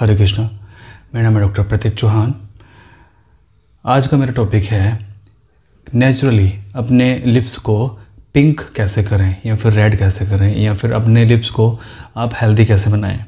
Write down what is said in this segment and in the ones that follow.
हरे कृष्णा मेरा नाम है डॉक्टर प्रतीक चौहान आज का मेरा टॉपिक है नेचुरली अपने लिप्स को पिंक कैसे करें या फिर रेड कैसे करें या फिर अपने लिप्स को आप हेल्दी कैसे बनाएं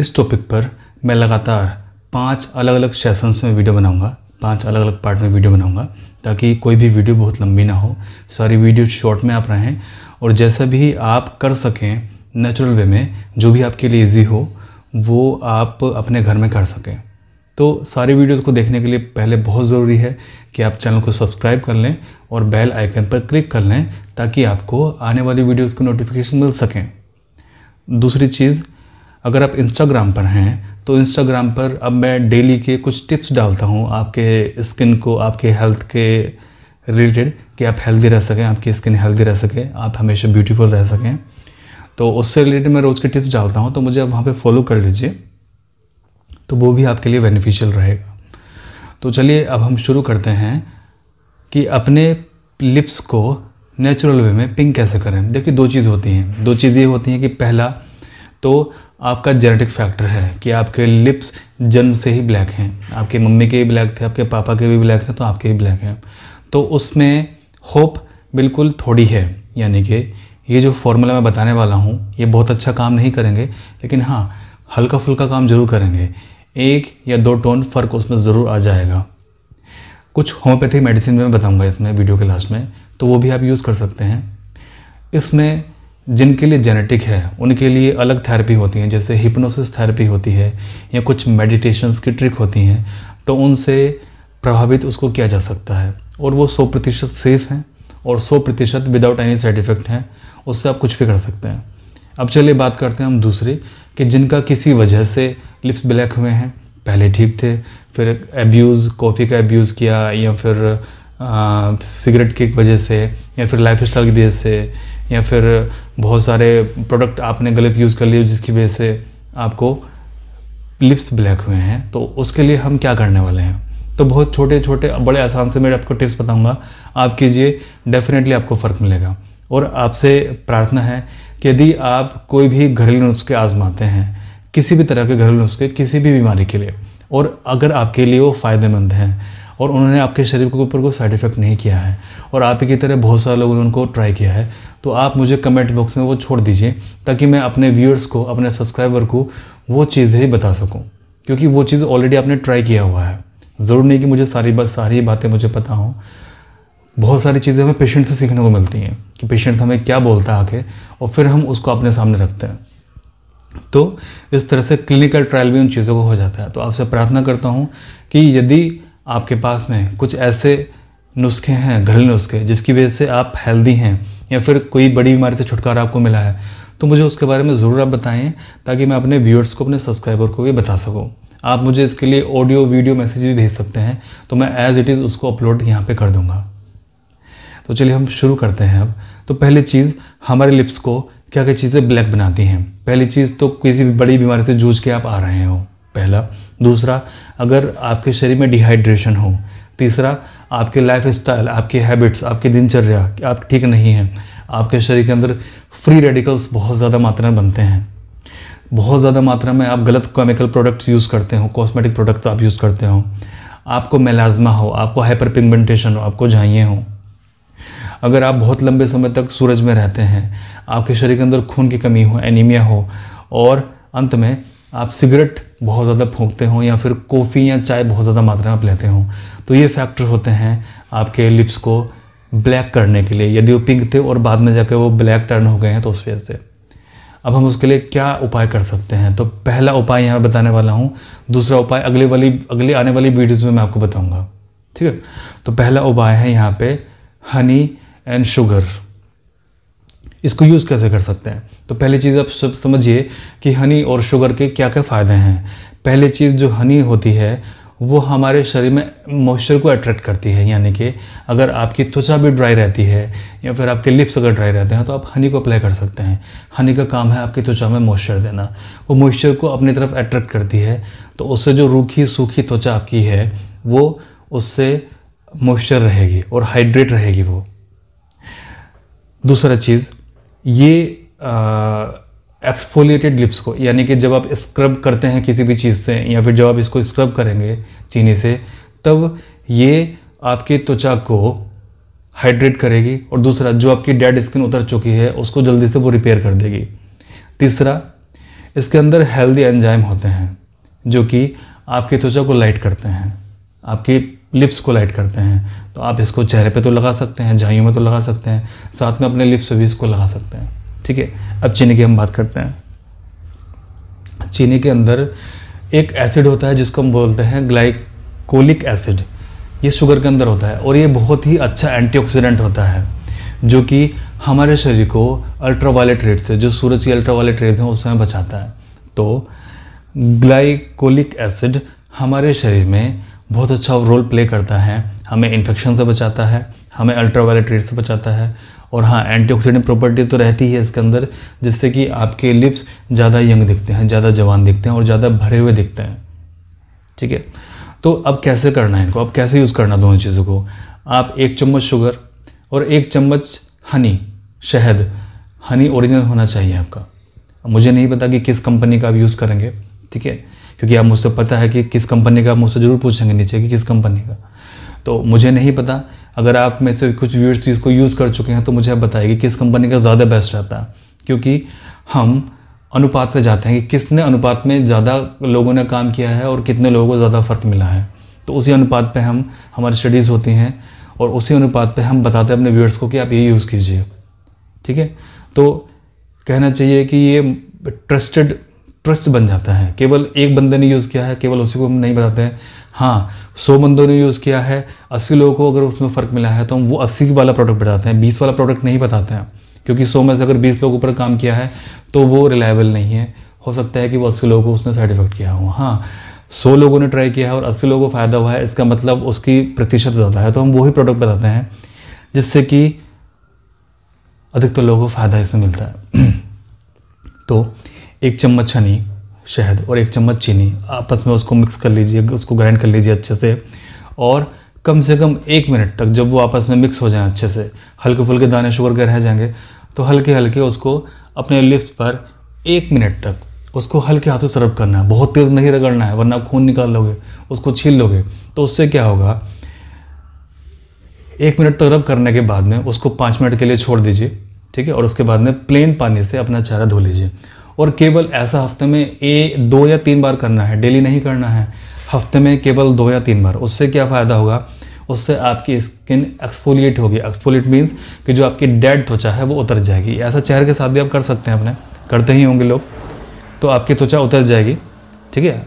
इस टॉपिक पर मैं लगातार पांच अलग अलग सेशंस में वीडियो बनाऊंगा पांच अलग अलग पार्ट में वीडियो बनाऊंगा ताकि कोई भी वीडियो बहुत लंबी ना हो सारी वीडियो शॉर्ट में आप रहें और जैसा भी आप कर सकें नेचुरल वे में जो भी आपके लिए ईजी हो वो आप अपने घर में कर सकें तो सारे वीडियोस को देखने के लिए पहले बहुत ज़रूरी है कि आप चैनल को सब्सक्राइब कर लें और बेल आइकन पर क्लिक कर लें ताकि आपको आने वाली वीडियोस की नोटिफिकेशन मिल सकें दूसरी चीज़ अगर आप इंस्टाग्राम पर हैं तो इंस्टाग्राम पर अब मैं डेली के कुछ टिप्स डालता हूँ आपके स्किन को आपके हेल्थ के रिलेटेड कि आप हेल्दी रह सकें आपकी स्किन हेल्दी रह सके आप हमेशा ब्यूटीफुल रह सकें तो उससे रिलेटेड मैं रोज़ के टिप्स डालता हूँ तो मुझे आप वहाँ पर फॉलो कर लीजिए तो वो भी आपके लिए बेनिफिशियल रहेगा तो चलिए अब हम शुरू करते हैं कि अपने लिप्स को नेचुरल वे में पिंक कैसे करें देखिए दो चीज़ होती हैं दो चीज़ ये होती हैं कि पहला तो आपका जेनेटिक फैक्टर है कि आपके लिप्स जन्म से ही ब्लैक हैं आपके मम्मी के भी ब्लैक थे आपके पापा के भी ब्लैक हैं तो आपके भी ब्लैक हैं तो उसमें होप बिल्कुल थोड़ी है यानी कि ये जो फॉर्मूला मैं बताने वाला हूँ ये बहुत अच्छा काम नहीं करेंगे लेकिन हाँ हल्का फुल्का काम जरूर करेंगे एक या दो टोन फ़र्क उसमें ज़रूर आ जाएगा कुछ होम्योपैथिक मेडिसिन में बताऊँगा इसमें वीडियो के लास्ट में तो वो भी आप यूज़ कर सकते हैं इसमें जिनके लिए जेनेटिक है उनके लिए अलग थेरेपी होती हैं जैसे हिप्नोसिस थेरेपी होती है या कुछ मेडिटेशंस की ट्रिक होती हैं तो उनसे प्रभावित उसको किया जा सकता है और वो सौ प्रतिशत सेफ़ हैं और सौ प्रतिशत विदाउट एनी साइड इफ़ेक्ट हैं उससे आप कुछ भी कर सकते हैं अब चलिए बात करते हैं हम दूसरी कि जिनका किसी वजह से लिप्स ब्लैक हुए हैं पहले ठीक थे फिर एब्यूज़ कॉफ़ी का एब्यूज़ किया या फिर सिगरेट की वजह से या फिर लाइफ स्टाइल की वजह से या फिर बहुत सारे प्रोडक्ट आपने गलत यूज़ कर लिए जिसकी वजह से आपको लिप्स ब्लैक हुए हैं तो उसके लिए हम क्या करने वाले हैं तो बहुत छोटे छोटे बड़े आसान से मैं आपको टिप्स बताऊंगा आप कीजिए डेफिनेटली आपको फ़र्क मिलेगा और आपसे प्रार्थना है कि यदि आप कोई भी घरेलू नुस्खे आजमाते हैं किसी भी तरह के घरेलू नुस्खे किसी भी बीमारी के लिए और अगर आपके लिए वो फ़ायदेमंद हैं और उन्होंने आपके शरीर के ऊपर कोई साइड इफ़ेक्ट नहीं किया है और आप ही की तरह बहुत सारे लोगों ने उनको ट्राई किया है तो आप मुझे कमेंट बॉक्स में वो छोड़ दीजिए ताकि मैं अपने व्यूअर्स को अपने सब्सक्राइबर को वो चीज़ ही बता सकूँ क्योंकि वो चीज़ ऑलरेडी आपने ट्राई किया हुआ है ज़रूर नहीं कि मुझे सारी बात सारी बातें मुझे पता हों बहुत सारी चीज़ें हमें पेशेंट से सीखने को मिलती हैं कि पेशेंट हमें क्या बोलता है आके और फिर हम उसको अपने सामने रखते हैं तो इस तरह से क्लिनिकल ट्रायल भी उन चीज़ों को हो जाता है तो आपसे प्रार्थना करता हूँ कि यदि आपके पास में कुछ ऐसे नुस्खे हैं घरेलू नुस्खे जिसकी वजह से आप हेल्दी हैं या फिर कोई बड़ी बीमारी से छुटकारा आपको मिला है तो मुझे उसके बारे में ज़रूर आप बताएं ताकि मैं अपने व्यूअर्स को अपने सब्सक्राइबर को भी बता सकूँ आप मुझे इसके लिए ऑडियो वीडियो मैसेज भी भेज सकते हैं तो मैं एज़ इट इज़ उसको अपलोड यहाँ पे कर दूँगा तो चलिए हम शुरू करते हैं अब तो पहली चीज़ हमारे लिप्स को क्या क्या चीज़ें ब्लैक बनाती हैं पहली चीज़ तो किसी भी बड़ी बीमारी से जूझ के आप आ रहे हो पहला दूसरा अगर आपके शरीर में डिहाइड्रेशन हो तीसरा आपके लाइफ स्टाइल आपकी हैबिट्स आपकी दिनचर्या आप ठीक नहीं हैं आपके शरीर के अंदर फ्री रेडिकल्स बहुत ज़्यादा मात्रा में बनते हैं बहुत ज़्यादा मात्रा में आप गलत केमिकल प्रोडक्ट्स यूज़ करते हो कॉस्मेटिक प्रोडक्ट्स आप यूज़ करते हो आपको मेलाजमा हो आपको हाइपर पिगमेंटेशन हो आपको झाइए हो अगर आप बहुत लंबे समय तक सूरज में रहते हैं आपके शरीर के अंदर खून की कमी हो एनीमिया हो और अंत में आप सिगरेट बहुत ज़्यादा फूकते हों या फिर कॉफ़ी या चाय बहुत ज़्यादा मात्रा में लेते हों तो ये फैक्टर होते हैं आपके लिप्स को ब्लैक करने के लिए यदि वो पिंक थे और बाद में जाकर वो ब्लैक टर्न हो गए हैं तो उस वजह से अब हम उसके लिए क्या उपाय कर सकते हैं तो पहला उपाय यहाँ बताने वाला हूँ दूसरा उपाय अगले वाली अगले आने वाली वीडियोज़ में मैं आपको बताऊँगा ठीक है तो पहला उपाय है यहाँ पे हनी एंड शुगर इसको यूज़ कैसे कर सकते हैं तो पहली चीज़ आप सब समझिए कि हनी और शुगर के क्या क्या फ़ायदे हैं पहली चीज़ जो हनी होती है वो हमारे शरीर में मॉइस्चर को अट्रैक्ट करती है यानी कि अगर आपकी त्वचा भी ड्राई रहती है या फिर आपके लिप्स अगर ड्राई रहते हैं तो आप हनी को अप्लाई कर सकते हैं हनी का काम है आपकी त्वचा में मॉइस्चर देना वो मॉइस्चर को अपनी तरफ अट्रैक्ट करती है तो उससे जो रूखी सूखी त्वचा आपकी है वो उससे मॉइस्चर रहेगी और हाइड्रेट रहेगी वो दूसरा चीज़ ये एक्सफोलिएटेड लिप्स को यानी कि जब आप स्क्रब करते हैं किसी भी चीज़ से या फिर जब आप इसको स्क्रब करेंगे चीनी से तब ये आपकी त्वचा को हाइड्रेट करेगी और दूसरा जो आपकी डेड स्किन उतर चुकी है उसको जल्दी से वो रिपेयर कर देगी तीसरा इसके अंदर हेल्दी एंजाइम होते हैं जो कि आपकी त्वचा को लाइट करते हैं आपकी लिप्स को लाइट करते हैं तो आप इसको चेहरे पे तो लगा सकते हैं झाइयों में तो लगा सकते हैं साथ में अपने लिप्स भी इसको लगा सकते हैं ठीक है अब चीनी की हम बात करते हैं चीनी के अंदर एक एसिड होता है जिसको हम बोलते हैं ग्लाइकोलिक एसिड ये शुगर के अंदर होता है और ये बहुत ही अच्छा एंटीऑक्सीडेंट होता है जो कि हमारे शरीर को अल्ट्रावायलेट रेड से जो सूरज की अल्ट्रावायलेट रेड हैं उससे बचाता है तो ग्लाइकोलिक एसिड हमारे शरीर में बहुत अच्छा रोल प्ले करता है हमें इन्फेक्शन से बचाता है हमें अल्ट्रावायलेट रेट से बचाता है और हाँ एंटीऑक्सीडेंट प्रॉपर्टी तो रहती है इसके अंदर जिससे कि आपके लिप्स ज़्यादा यंग दिखते हैं ज़्यादा जवान दिखते हैं और ज़्यादा भरे हुए दिखते हैं ठीक है तो अब कैसे करना है इनको अब कैसे यूज़ करना दोनों चीज़ों को आप एक चम्मच शुगर और एक चम्मच हनी शहद हनी ओरिजिनल होना चाहिए आपका मुझे नहीं पता कि किस कंपनी का आप यूज़ करेंगे ठीक है क्योंकि आप मुझसे पता है कि किस कंपनी का आप मुझसे ज़रूर पूछेंगे नीचे कि किस कंपनी का तो मुझे नहीं पता अगर आप में से कुछ व्यूअर्स इसको यूज़ कर चुके हैं तो मुझे आप बताइए कि किस कंपनी का ज़्यादा बेस्ट रहता है क्योंकि हम अनुपात पे जाते हैं कि किसने अनुपात में ज़्यादा लोगों ने काम किया है और कितने लोगों को ज़्यादा फ़र्क मिला है तो उसी अनुपात पे हम हमारी स्टडीज़ होती हैं और उसी अनुपात पे हम बताते हैं अपने व्यूअर्स को कि आप ये यूज़ कीजिए ठीक है तो कहना चाहिए कि ये ट्रस्टेड ट्रस्ट बन जाता है केवल एक बंदे ने यूज़ किया है केवल उसी को हम नहीं बताते हैं हाँ सौ बंदों ने यूज़ किया है अस्सी लोगों को अगर उसमें फ़र्क मिला है तो हम वो अस्सी वाला प्रोडक्ट बताते हैं बीस वाला प्रोडक्ट नहीं बताते हैं क्योंकि सौ में से अगर बीस लोगों पर काम किया है तो वो रिलायबल नहीं है हो सकता है कि वो अस्सी लोगों को उसने साइड इफेक्ट किया हो हाँ सौ लोगों ने ट्राई किया है और अस्सी लोगों को फ़ायदा हुआ है इसका मतलब उसकी प्रतिशत ज़्यादा है तो हम वही प्रोडक्ट बताते हैं जिससे कि अधिकतर तो लोगों को फ़ायदा इसमें मिलता है तो एक चम्मच छनी शहद और एक चम्मच चीनी आपस में उसको मिक्स कर लीजिए उसको ग्राइंड कर लीजिए अच्छे से और कम से कम एक मिनट तक जब वो आपस में मिक्स हो जाए अच्छे से हल्के फुल्के दाने शुगर के रह जाएंगे तो हल्के हल्के उसको अपने लिप्स पर एक मिनट तक उसको हल्के हाथों सर्व करना है बहुत तेज़ नहीं रगड़ना है वरना खून निकाल लोगे उसको छील लोगे तो उससे क्या होगा एक मिनट तक रब करने के बाद में उसको पाँच मिनट के लिए छोड़ दीजिए ठीक है और उसके बाद में प्लेन पानी से अपना चेहरा धो लीजिए और केवल ऐसा हफ्ते में ए दो या तीन बार करना है डेली नहीं करना है हफ्ते में केवल दो या तीन बार उससे क्या फ़ायदा होगा उससे आपकी स्किन एक्सफोलिएट होगी एक्सफोलिएट मीन्स कि जो आपकी डेड त्वचा है वो उतर जाएगी ऐसा चेहरे के साथ भी आप कर सकते हैं अपने करते ही होंगे लोग तो आपकी त्वचा उतर जाएगी ठीक है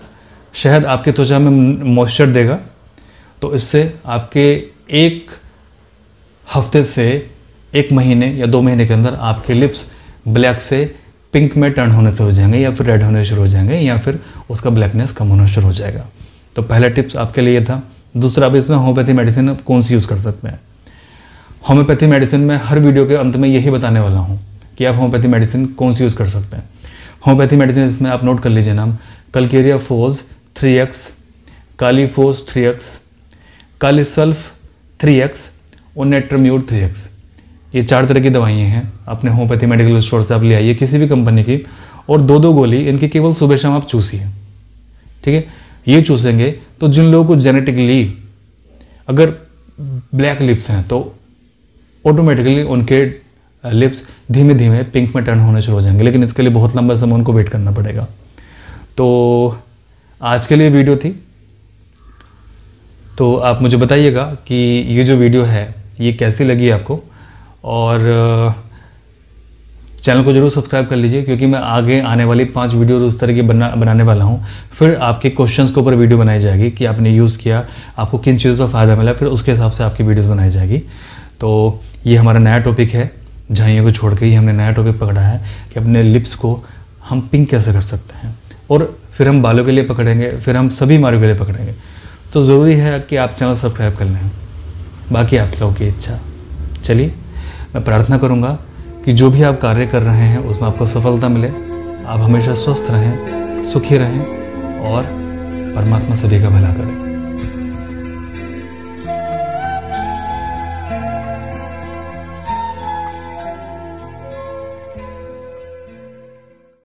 शहद आपकी त्वचा में मॉइस्चर देगा तो इससे आपके एक हफ्ते से एक महीने या दो महीने के अंदर आपके लिप्स ब्लैक से पिंक में टर्न होने शुरू हो जाएंगे या फिर रेड होने शुरू हो जाएंगे या फिर उसका ब्लैकनेस कम होना शुरू हो जाएगा तो पहला टिप्स आपके लिए था दूसरा आप इसमें होम्योपैथी मेडिसिन कौन सी यूज़ कर सकते हैं होम्योपैथी मेडिसिन में हर वीडियो के अंत में यही बताने वाला हूँ कि आप होम्योपैथी मेडिसिन कौन सी यूज़ कर सकते हैं होम्योपैथी मेडिसिन इसमें आप नोट कर लीजिए नाम Calcarea phos three X Kali phos three X Kali sulph three X और नेट्रम्यूर थ्री एक्स ये चार तरह की दवाइयाँ हैं अपने होम्योपैथी मेडिकल स्टोर से आप ले आइए किसी भी कंपनी की और दो दो गोली इनकी केवल सुबह शाम आप चूसिए ठीक है ये चूसेंगे तो जिन लोगों को जेनेटिकली अगर ब्लैक लिप्स हैं तो ऑटोमेटिकली उनके लिप्स धीमे धीमे पिंक में टर्न होने शुरू हो जाएंगे लेकिन इसके लिए बहुत लंबा समय उनको वेट करना पड़ेगा तो आज के लिए वीडियो थी तो आप मुझे बताइएगा कि ये जो वीडियो है ये कैसी लगी आपको और चैनल को जरूर सब्सक्राइब कर लीजिए क्योंकि मैं आगे आने वाली पांच वीडियो उस तरह की बना बनाने वाला हूँ फिर आपके क्वेश्चंस के ऊपर वीडियो बनाई जाएगी कि आपने यूज़ किया आपको किन चीज़ों का फ़ायदा मिला फिर उसके हिसाब से आपकी वीडियोस बनाई जाएगी तो ये हमारा नया टॉपिक है झाइयों को छोड़ के ही हमने नया टॉपिक पकड़ा है कि अपने लिप्स को हम पिंक कैसे कर सकते हैं और फिर हम बालों के लिए पकड़ेंगे फिर हम सभी मारों के लिए पकड़ेंगे तो ज़रूरी है कि आप चैनल सब्सक्राइब कर लें बाकी आप लोगों की इच्छा चलिए मैं प्रार्थना करूँगा कि जो भी आप कार्य कर रहे हैं उसमें आपको सफलता मिले आप हमेशा स्वस्थ रहें सुखी रहें और परमात्मा सभी का भला करें